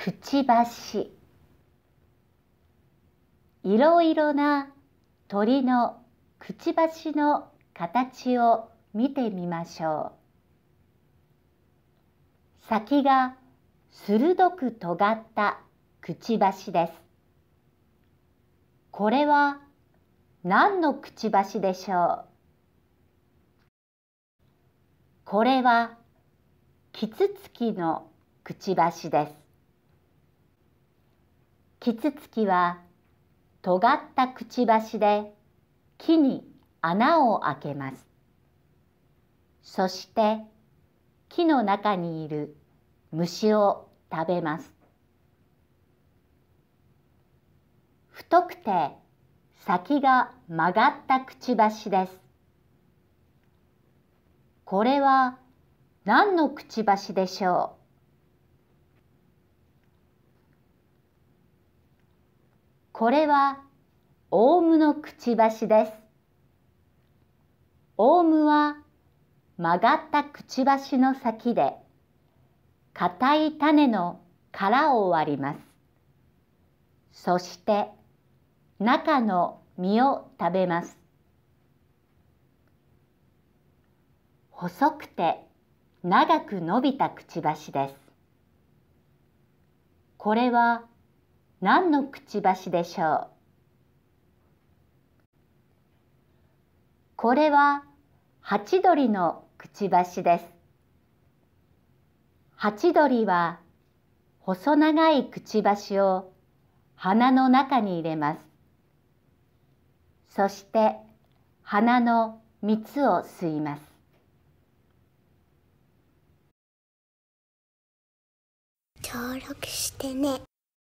くちばしいろいろな鳥のくちばしの形を見てみましょう先が鋭く尖ったくちばしですこれは何のくちばしでしょうこれはキツツキのくちばしですキツツキは尖ったくちばしで木に穴を開けます。そして木の中にいる虫を食べます。太くて先が曲がったくちばしです。これは何のくちばしでしょうこれはオウムのくちばしです。オウムは曲がったくちばしの先で硬い種の殻を割ります。そして中の実を食べます。細くて長く伸びたくちばしです。これは何のくちばしでしょうこれはハチドリのくちばしです。ハチドリは細長いくちばしを鼻の中に入れます。そして鼻の蜜を吸います。登録してね。